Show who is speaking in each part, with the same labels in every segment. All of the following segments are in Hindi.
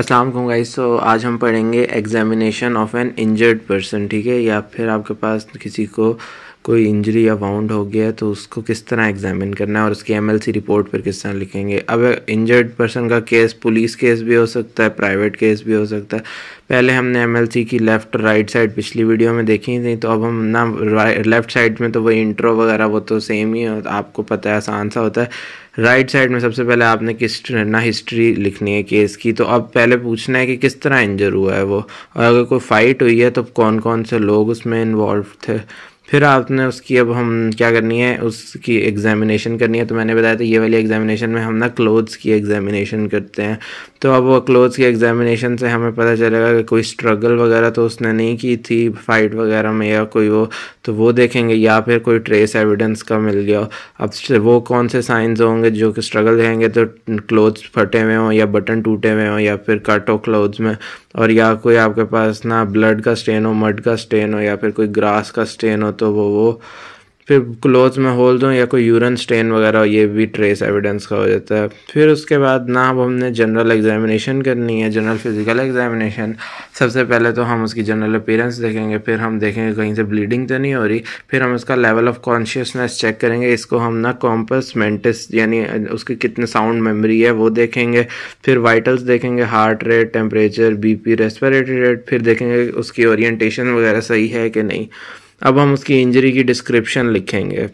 Speaker 1: असलम गाइस तो आज हम पढ़ेंगे examination of an injured person ठीक है या फिर आपके पास किसी को कोई इंजरी या वाउंड हो गया है तो उसको किस तरह एग्जामिन करना है और उसकी एम रिपोर्ट पर किस तरह लिखेंगे अब इंजर्ड पर्सन का केस पुलिस केस भी हो सकता है प्राइवेट केस भी हो सकता है पहले हमने एम की लेफ़्ट राइट साइड पिछली वीडियो में देखी ही थी तो अब हम ना लेफ़्ट साइड में तो वो इंट्रो वगैरह वो तो सेम ही है आपको पता है आसान सा होता है राइट साइड में सबसे पहले आपने किस ना हिस्ट्री लिखनी है केस की तो अब पहले पूछना है कि किस तरह इंजर हुआ है वो और अगर कोई फाइट हुई है तो कौन कौन से लोग उसमें इन्वॉल्व थे फिर आपने उसकी अब हम क्या करनी है उसकी एग्जामिनेशन करनी है तो मैंने बताया था ये वाली एग्जामिनेशन में हम ना क्लोथ्स की एग्जामिनेशन करते हैं तो अब वो क्लोथ्स की एग्जामिनेशन से हमें पता चलेगा कि कोई स्ट्रगल वगैरह तो उसने नहीं की थी फाइट वगैरह में या कोई वो तो वो देखेंगे या फिर कोई ट्रेस एविडेंस का मिल गया अब वो कौन से साइंस होंगे जो कि स्ट्रगल देखेंगे तो क्लोथ्स फटे हुए हों या बटन टूटे हुए हों या फिर कट हो क्लोथ्स में और या कोई आपके पास ना ब्लड का स्टेन हो मड का स्टेन हो या फिर कोई ग्रास का स्टेन हो तो वो वो फिर क्लोथ में होल दूँ या कोई यूरन स्टेन वगैरह ये भी ट्रेस एविडेंस का हो जाता है फिर उसके बाद ना अब हमने जनरल एग्जामिनेशन करनी है जनरल फिजिकल एग्जामिनेशन सबसे पहले तो हम उसकी जनरल अपीयरेंस देखेंगे फिर हम देखेंगे कहीं से ब्लीडिंग तो नहीं हो रही फिर हम उसका लेवल ऑफ कॉन्शियसनेस चेक करेंगे इसको हम ना कॉम्पस मेंटिस यानी उसकी कितने साउंड मेमोरी है वो देखेंगे फिर वाइटल्स देखेंगे हार्ट रेट टेम्परेचर पी रेस्परेटरी रेट फिर देखेंगे उसकी ओरिएटेशन वगैरह सही है कि नहीं अब हम उसकी इंजरी की डिस्क्रिप्शन लिखेंगे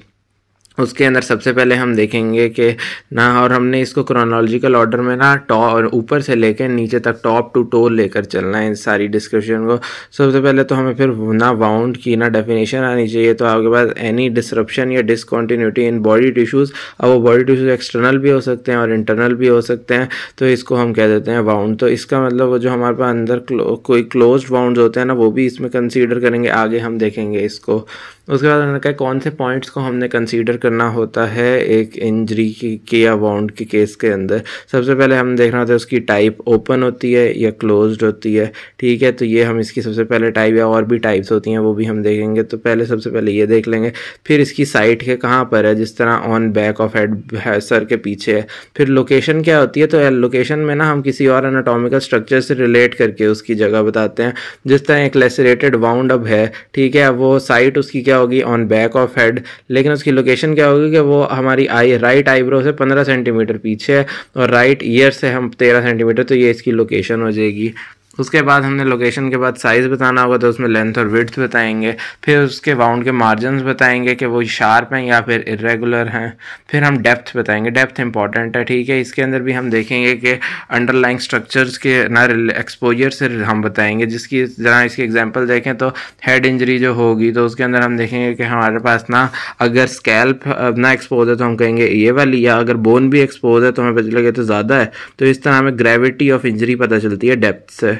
Speaker 1: उसके अंदर सबसे पहले हम देखेंगे कि ना और हमने इसको क्रोनोलॉजिकल ऑर्डर में ना टॉप ऊपर से लेकर नीचे तक टॉप टू टो लेकर चलना है इन सारी डिस्क्रिप्शन को सबसे पहले तो हमें फिर ना वाउंड की ना डेफिनेशन आनी चाहिए तो आपके पास एनी डिसरप्शन या डिसकॉन्टीन्यूटी इन बॉडी टिश्यूज़ अब वो बॉडी टिश्यूज़ एक्सटर्नल भी हो सकते हैं और इंटरनल भी हो सकते हैं तो इसको हम कह देते हैं वाउंड तो इसका मतलब वो जो हमारे पास अंदर क्लो, कोई क्लोज वाउंड होते हैं ना वो भी इसमें कंसिडर करेंगे आगे हम देखेंगे इसको उसके बाद उन्होंने कहा कौन से पॉइंट्स को हमने कंसीडर करना होता है एक इंजरी के या वाउंड के केस के अंदर सबसे पहले हम देखना होता है उसकी टाइप ओपन होती है या क्लोज्ड होती है ठीक है तो ये हम इसकी सबसे पहले टाइप या और भी टाइप्स होती हैं वो भी हम देखेंगे तो पहले सबसे पहले ये देख लेंगे फिर इसकी साइट के कहाँ पर है जिस तरह ऑन बैक ऑफ हेड सर के पीछे है फिर लोकेशन क्या होती है तो लोकेशन में ना हम किसी और एनाटोमिकल स्ट्रक्चर से रिलेट करके उसकी जगह बताते हैं जिस तरह एक लेसरेटेड वाउंड अप है ठीक है वो साइट उसकी क्या क्या होगी ऑन बैक ऑफ हेड लेकिन उसकी लोकेशन क्या होगी कि वो हमारी आई राइट आईब्रो से पंद्रह सेंटीमीटर पीछे है और राइट ईयर से हम तेरह सेंटीमीटर तो ये इसकी लोकेशन हो जाएगी उसके बाद हमने लोकेशन के बाद साइज़ बताना होगा तो उसमें लेंथ और विड्थ बताएंगे फिर उसके बाउंड के मार्जन्स बताएंगे कि वो शार्प हैं या फिर इरेगुलर हैं फिर हम डेप्थ बताएंगे डेप्थ इंपॉर्टेंट है ठीक है इसके अंदर भी हम देखेंगे कि अंडरलाइंग स्ट्रक्चर्स के ना एक्सपोजर से हम बताएंगे जिसकी जरा इसकी एग्जाम्पल देखें तो हेड इंजरी जो होगी तो उसके अंदर हम देखेंगे कि हमारे पास ना अगर स्कैल्प ना एक्सपोज है तो हम कहेंगे ये वाली या अगर बोन भी एक्सपोज है तो हमें पता लगे तो ज़्यादा है तो इस तरह हमें ग्रेविटी ऑफ इंजरी पता चलती है डेप्थ से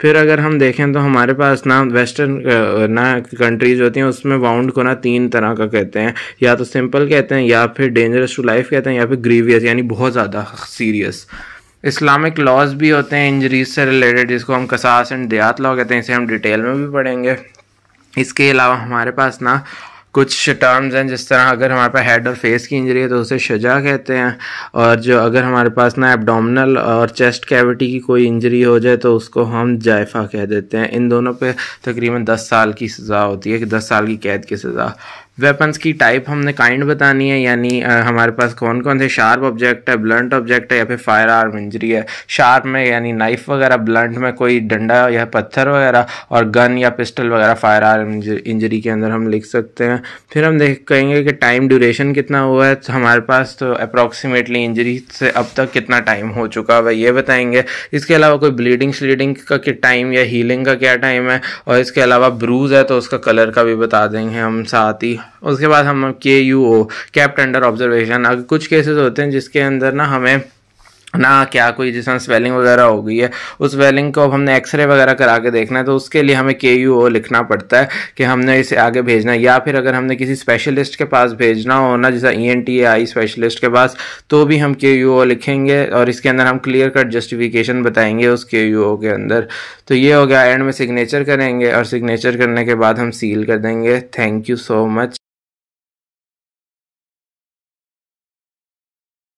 Speaker 1: फिर अगर हम देखें तो हमारे पास ना वेस्टर्न ना कंट्रीज होती हैं उसमें वाउंड को ना तीन तरह का कहते हैं या तो सिंपल कहते हैं या फिर डेंजरस टू लाइफ कहते हैं या फिर ग्रीवियस यानी बहुत ज़्यादा सीरियस इस्लामिक लॉज भी होते हैं इंजरीज से रिलेटेड जिसको हम कसास एंड देहात लॉ कहते हैं इसे हम डिटेल में भी पढ़ेंगे इसके अलावा हमारे पास ना कुछ टर्म्स हैं जिस तरह अगर हमारे पास हेड और फेस की इंजरी है तो उसे शजा कहते हैं और जो अगर हमारे पास ना एबडामल और चेस्ट कैविटी की कोई इंजरी हो जाए तो उसको हम जायफा कह देते हैं इन दोनों पे तकरीबन दस साल की सज़ा होती है कि दस साल की कैद की सज़ा वेपन्स की टाइप हमने काइंड बतानी है यानी हमारे पास कौन कौन से शार्प ऑब्जेक्ट है ब्लंट ऑब्जेक्ट है या फिर फायर आर्म इंजरी है शार्प में यानी नाइफ वगैरह ब्लंट में कोई डंडा या पत्थर वगैरह और गन या पिस्टल वगैरह फायर आर्म इंजरी के अंदर हम लिख सकते हैं फिर हम देख कहेंगे कि टाइम ड्यूरेशन कितना हुआ है तो हमारे पास तो अप्रॉक्सीमेटली इंजरी से अब तक कितना टाइम हो चुका है ये बताएंगे इसके अलावा कोई ब्लीडिंग श्लीडिंग का टाइम या हीलिंग का क्या टाइम है और इसके अलावा ब्रूज है तो उसका कलर का भी बता देंगे हम साथ ही उसके बाद हम के यू ओ कैप्ट अंडर ऑब्जर्वेशन अगर कुछ केसेस होते हैं जिसके अंदर ना हमें ना क्या कोई जिसमें स्वेलिंग वगैरह हो गई है उस स्वेलिंग को अब हमने एक्सरे वगैरह करा के देखना है तो उसके लिए हमें के यू ओ लिखना पड़ता है कि हमने इसे आगे भेजना है या फिर अगर हमने किसी स्पेशलिस्ट के पास भेजना हो ना जैसा ई एन टी आई स्पेशलिस्ट के पास तो भी हम के यू ओ लिखेंगे और इसके अंदर हम क्लियर कट जस्टिफिकेशन बताएंगे उस के यू ओ के अंदर तो ये हो गया एंड में सिग्नेचर करेंगे और सिग्नेचर करने के बाद हम सील कर देंगे थैंक यू सो मच